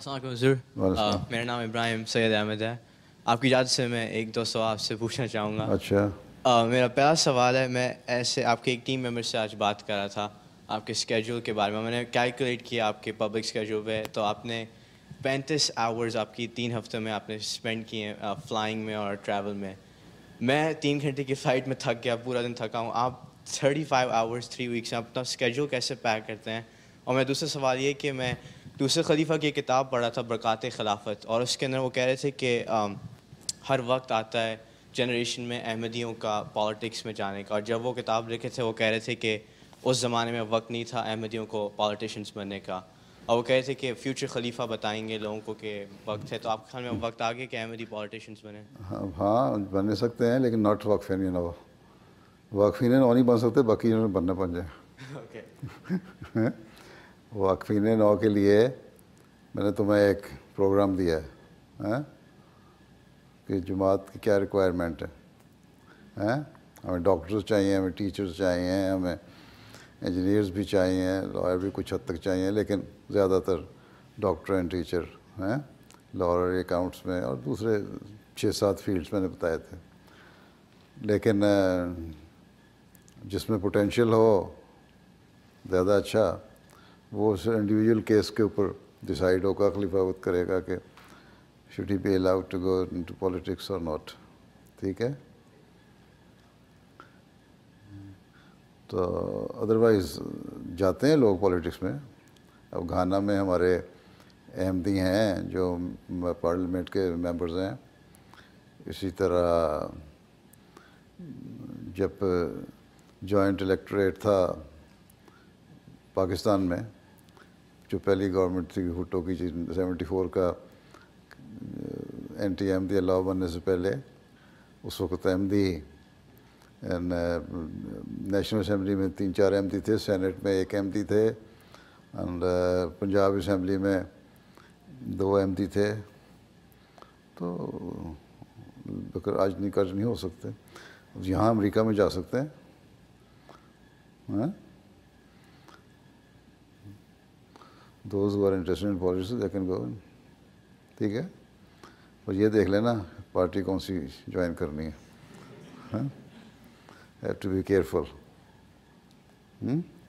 السلام علیکم حضور میرا نام ابراہیم سید احمد ہے آپ کی یاد سے میں ایک دو آپ سے پوچھنا چاہوں گا اچھا میرا پہلا سوال ہے میں ایسے آپ کے ایک ٹیم ممبر سے آج بات کر رہا تھا آپ کے اسکیڈول کے بارے میں میں نے کیلکولیٹ کیا آپ کے پبلک اسکیڈول پہ تو آپ نے پینتیس آورز آپ کی تین ہفتوں میں آپ نے اسپینڈ کیے ہیں فلائنگ میں اور ٹریول میں میں تین گھنٹے کی فلائٹ میں تھک گیا پورا دن تھکا ہوں آپ thirty five hours three weeks میں اپنا اسکیڈول کیسے پیک کرتے ہیں اور میں دوسرا سوال یہ کہ میں دوسرے خلیفہ کی کتاب پڑھا تھا برکات خلافت اور اس کے اندر وہ کہہ رہے تھے کہ ہر وقت آتا ہے جنریشن میں احمدیوں کا پالیٹکس میں جانے کا اور جب وہ کتاب لکھے تھے وہ کہہ رہے تھے کہ اس زمانے میں وقت نہیں تھا احمدیوں کو پالیٹیشنس بننے کا اور وہ کہہ رہے تھے کہ فیوچر خلیفہ بتائیں گے لوگوں کو کہ وقت ہے تو آپ کے خیال میں وقت آ گیا کہ احمدی پالیٹیشنس ہاں، ہاں، بنے ہاں بننے سکتے ہیں لیکن ناٹ وقف وقفین اور نہیں بن سکتے باقی بننا بن جائے اوکے اکفین نو کے لیے میں نے تمہیں ایک پروگرام دیا ہے ہاں؟ کہ جماعت کی کیا ریکوائرمنٹ ہے ہاں؟ ہمیں ڈاکٹرز چاہیے ہمیں ٹیچرز چاہیے ہمیں انجینئرز بھی چاہیے لائر بھی کچھ حد تک چاہیے لیکن زیادہ تر ڈاکٹر اینڈ ٹیچر ہیں لائر اکاؤنٹس میں اور دوسرے چھ سات فیلڈس میں نے بتائے تھے لیکن جس میں پوٹینشیل ہو زیادہ اچھا وہ اس انڈیویجول کیس کے اوپر ڈیسائیڈ ہوگا خلیفہ وت کرے گا کہ should he be allowed to go politics اور ناٹ ٹھیک ہے تو ادروائز جاتے ہیں لوگ پولیٹکس میں اب گھانا میں ہمارے احمدی ہیں جو پارلیمنٹ کے ممبرز ہیں اسی طرح جب جوائنٹ الیکٹریٹ تھا پاکستان میں جو پہلی گورنمنٹ تھی ہٹو کی سیونٹی فور کا N T M the law بننے سے پہلے اس وقت ایم دی نیشنل اسمبلی میں تین چار ایم دی تھے سینٹ میں ایک ایم دی تھے اینڈ پنجاب اسمبلی میں دو ایم دی تھے تو آج نہیں قرض نہیں ہو سکتے یہاں امریکہ میں جا سکتے ہیں ہاں؟ Those who are interested in politics لیکن گو ٹھیک ہے اور یہ دیکھ لینا پارٹی کون سی جوائن کرنی ہے have to be careful full